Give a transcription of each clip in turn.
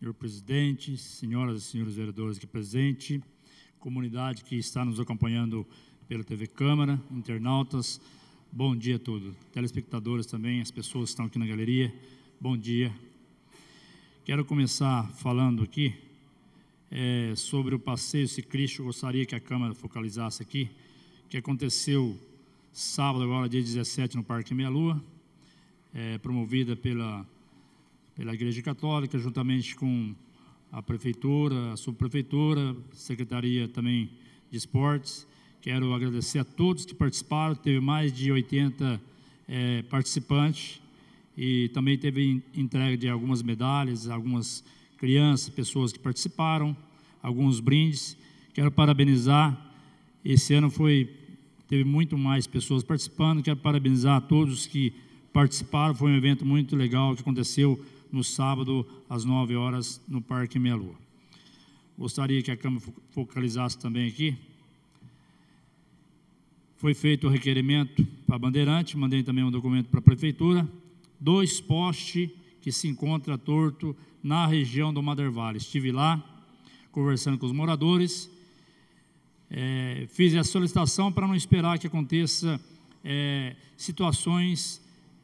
senhor presidente, senhoras e senhores vereadores aqui presentes, comunidade que está nos acompanhando pela TV Câmara, internautas, bom dia a todos. Telespectadores também, as pessoas que estão aqui na galeria, bom dia. Quero começar falando aqui é, sobre o passeio ciclístico, gostaria que a Câmara focalizasse aqui, que aconteceu sábado agora, dia 17, no Parque Meia Lua, é, promovida pela pela Igreja Católica, juntamente com a Prefeitura, a Subprefeitura, Secretaria também de Esportes. Quero agradecer a todos que participaram, teve mais de 80 é, eh, participantes e também teve entrega de algumas medalhas, algumas crianças, pessoas que participaram, alguns brindes. Quero parabenizar, esse ano foi teve muito mais pessoas participando, quero parabenizar a todos que participaram, foi um evento muito legal que aconteceu no sábado, às 9 horas, no Parque Meia Lua. Gostaria que a Câmara focalizasse também aqui. Foi feito o requerimento para a Bandeirante, mandei também um documento para a Prefeitura. Dois postes que se encontra torto na região do Mother Valley. Estive lá, conversando com os moradores, é, fiz a solicitação para não esperar que aconteça é, situações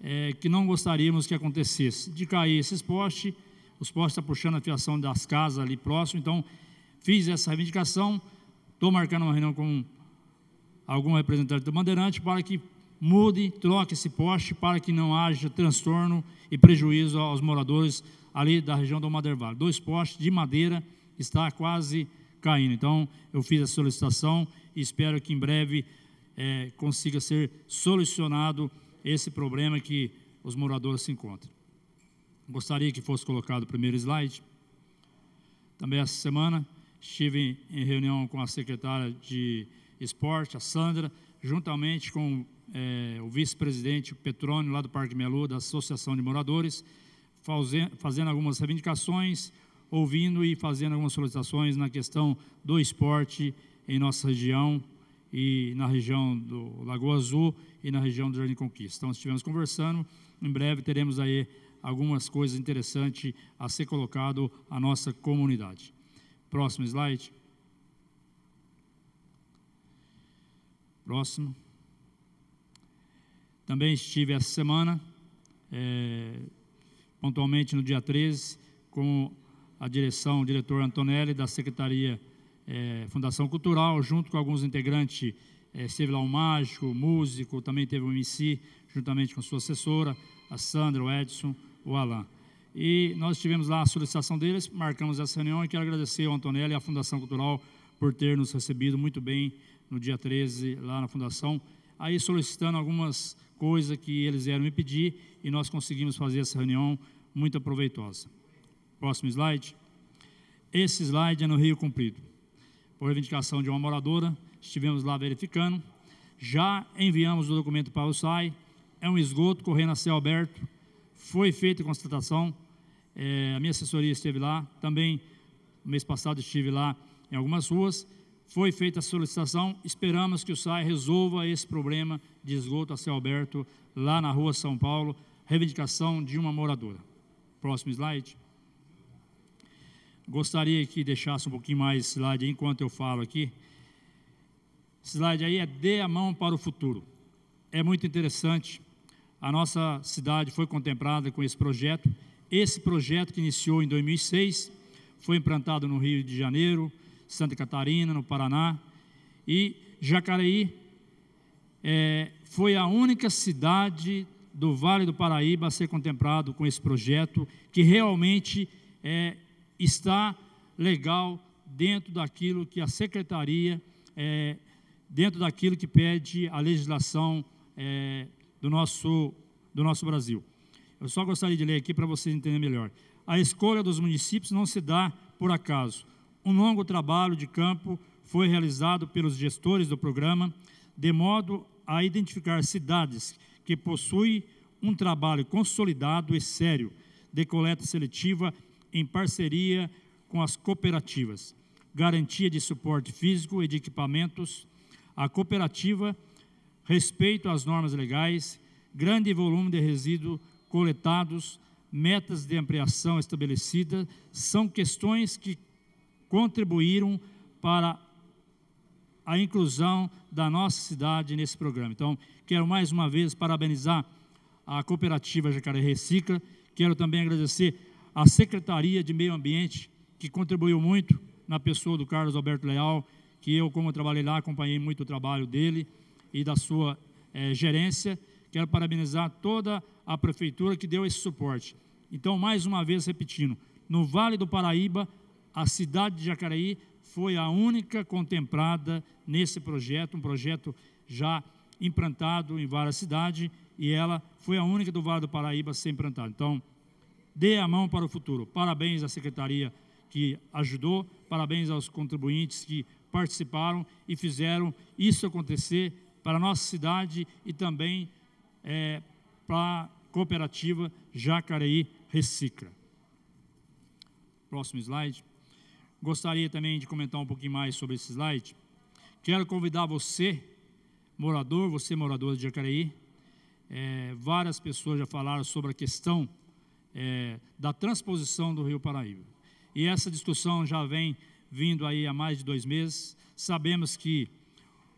é, que não gostaríamos que acontecesse, de cair esses postes, os postes estão tá puxando a fiação das casas ali próximo, então fiz essa reivindicação, estou marcando uma reunião com algum representante do Bandeirante para que mude, troque esse poste para que não haja transtorno e prejuízo aos moradores ali da região do Maderval. Dois postes de madeira está quase caindo. Então, eu fiz a solicitação e espero que em breve é, consiga ser solucionado esse problema que os moradores se encontram. Gostaria que fosse colocado o primeiro slide. Também essa semana estive em reunião com a secretária de esporte, a Sandra, juntamente com é, o vice-presidente Petrônio, lá do Parque Melu, da Associação de Moradores, fazendo algumas reivindicações, ouvindo e fazendo algumas solicitações na questão do esporte em nossa região, e na região do Lagoa Azul e na região do Jardim Conquista. Então, estivemos conversando, em breve teremos aí algumas coisas interessantes a ser colocado à nossa comunidade. Próximo slide. Próximo. Também estive essa semana, é, pontualmente no dia 13, com a direção, o diretor Antonelli, da Secretaria de é, Fundação Cultural, junto com alguns integrantes, é, esteve lá um mágico, músico, também teve o MC, juntamente com sua assessora, a Sandra, o Edson, o Alain. E nós tivemos lá a solicitação deles, marcamos essa reunião e quero agradecer ao Antonelli e à Fundação Cultural por ter nos recebido muito bem no dia 13 lá na Fundação, aí solicitando algumas coisas que eles vieram me pedir e nós conseguimos fazer essa reunião muito proveitosa. Próximo slide. Esse slide é no Rio Comprido por reivindicação de uma moradora, estivemos lá verificando. Já enviamos o documento para o SAI, é um esgoto correndo a céu aberto, foi feita a constatação, é, a minha assessoria esteve lá, também no mês passado estive lá em algumas ruas, foi feita a solicitação, esperamos que o SAI resolva esse problema de esgoto a céu aberto lá na rua São Paulo, reivindicação de uma moradora. Próximo slide gostaria que deixasse um pouquinho mais slide enquanto eu falo aqui. Esse slide aí é Dê a Mão para o Futuro. É muito interessante. A nossa cidade foi contemplada com esse projeto. Esse projeto que iniciou em 2006 foi implantado no Rio de Janeiro, Santa Catarina, no Paraná. E Jacareí é, foi a única cidade do Vale do Paraíba a ser contemplado com esse projeto, que realmente é está legal dentro daquilo que a secretaria, é, dentro daquilo que pede a legislação é, do, nosso, do nosso Brasil. Eu só gostaria de ler aqui para vocês entenderem melhor. A escolha dos municípios não se dá por acaso. Um longo trabalho de campo foi realizado pelos gestores do programa, de modo a identificar cidades que possuem um trabalho consolidado e sério de coleta seletiva em parceria com as cooperativas, garantia de suporte físico e de equipamentos, a cooperativa, respeito às normas legais, grande volume de resíduos coletados, metas de ampliação estabelecidas, são questões que contribuíram para a inclusão da nossa cidade nesse programa. Então, quero mais uma vez parabenizar a cooperativa Jacaré Recicla, quero também agradecer a Secretaria de Meio Ambiente, que contribuiu muito na pessoa do Carlos Alberto Leal, que eu, como trabalhei lá, acompanhei muito o trabalho dele e da sua é, gerência. Quero parabenizar toda a prefeitura que deu esse suporte. Então, mais uma vez repetindo, no Vale do Paraíba, a cidade de Jacareí foi a única contemplada nesse projeto, um projeto já implantado em várias cidades, e ela foi a única do Vale do Paraíba a ser implantada. Então, dê a mão para o futuro. Parabéns à secretaria que ajudou, parabéns aos contribuintes que participaram e fizeram isso acontecer para a nossa cidade e também é, para a cooperativa Jacareí Recicla. Próximo slide. Gostaria também de comentar um pouquinho mais sobre esse slide. Quero convidar você, morador, você morador de Jacareí, é, várias pessoas já falaram sobre a questão é, da transposição do Rio Paraíba. E essa discussão já vem vindo aí há mais de dois meses. Sabemos que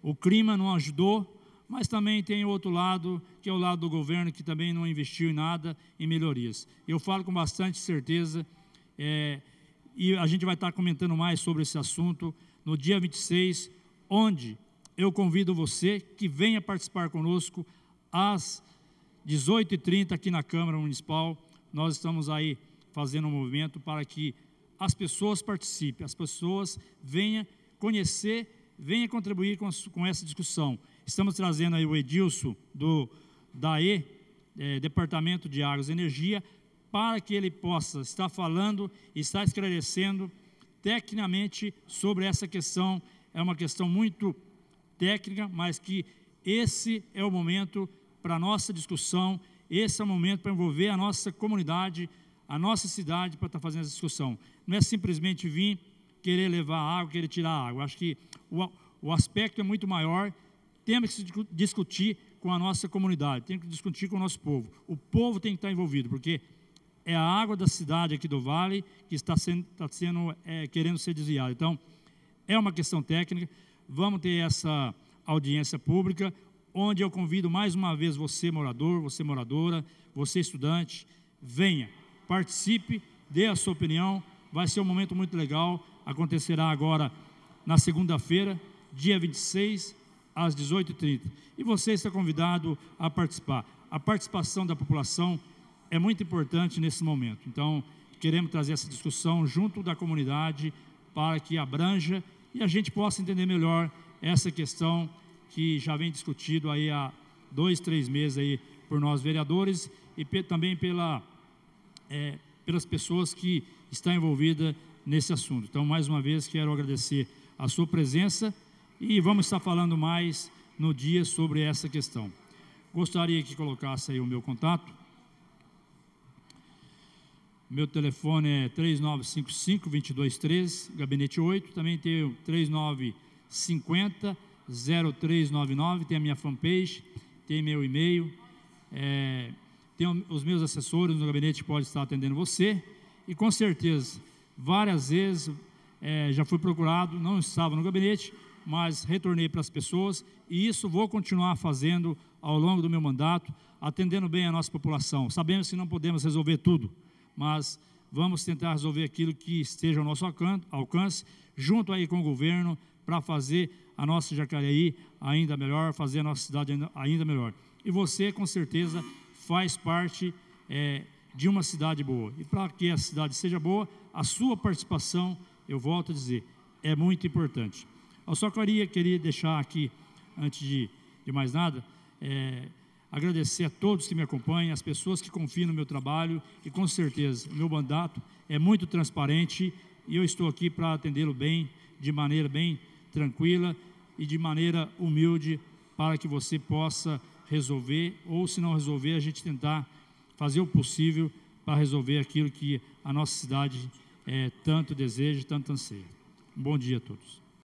o clima não ajudou, mas também tem o outro lado, que é o lado do governo, que também não investiu em nada, em melhorias. Eu falo com bastante certeza, é, e a gente vai estar comentando mais sobre esse assunto no dia 26, onde eu convido você que venha participar conosco às 18h30 aqui na Câmara Municipal nós estamos aí fazendo um movimento para que as pessoas participem, as pessoas venham conhecer, venham contribuir com, com essa discussão. Estamos trazendo aí o Edilson do DAE, é, Departamento de Águas e Energia, para que ele possa estar falando e estar esclarecendo tecnicamente sobre essa questão. É uma questão muito técnica, mas que esse é o momento para a nossa discussão esse é o momento para envolver a nossa comunidade, a nossa cidade, para estar fazendo essa discussão. Não é simplesmente vir, querer levar água, querer tirar água. acho que o, o aspecto é muito maior. Temos que discutir com a nossa comunidade, temos que discutir com o nosso povo. O povo tem que estar envolvido, porque é a água da cidade aqui do Vale que está sendo, está sendo é, querendo ser desviada. Então, é uma questão técnica. Vamos ter essa audiência pública onde eu convido mais uma vez você, morador, você, moradora, você, estudante, venha, participe, dê a sua opinião. Vai ser um momento muito legal. Acontecerá agora na segunda-feira, dia 26, às 18h30. E você está convidado a participar. A participação da população é muito importante nesse momento. Então, queremos trazer essa discussão junto da comunidade para que abranja e a gente possa entender melhor essa questão que já vem discutido aí há dois, três meses aí por nós vereadores e também pela, é, pelas pessoas que estão envolvidas nesse assunto. Então, mais uma vez, quero agradecer a sua presença e vamos estar falando mais no dia sobre essa questão. Gostaria que colocasse aí o meu contato. Meu telefone é 3955-2213, gabinete 8. Também tenho 3950 0399, tem a minha fanpage, tem meu e-mail, é, tem os meus assessores no gabinete que podem estar atendendo você. E com certeza, várias vezes é, já fui procurado, não estava no gabinete, mas retornei para as pessoas e isso vou continuar fazendo ao longo do meu mandato, atendendo bem a nossa população. Sabemos que não podemos resolver tudo, mas vamos tentar resolver aquilo que esteja ao nosso alcance, junto aí com o governo, para fazer a nossa Jacareí ainda melhor, fazer a nossa cidade ainda, melhor. E você, com certeza, faz parte é, de uma cidade boa. E para que a cidade seja boa, a sua participação, eu volto a dizer, é muito importante. Eu só queria, queria deixar aqui, antes de, de mais nada, é, agradecer a todos que me acompanham, as pessoas que confiam no meu trabalho e, com certeza, o meu mandato é muito transparente e eu estou aqui para atendê-lo bem, de maneira bem tranquila e de maneira humilde para que você possa resolver, ou se não resolver, a gente tentar fazer o possível para resolver aquilo que a nossa cidade é, tanto deseja, tanto anseia. Um bom dia a todos.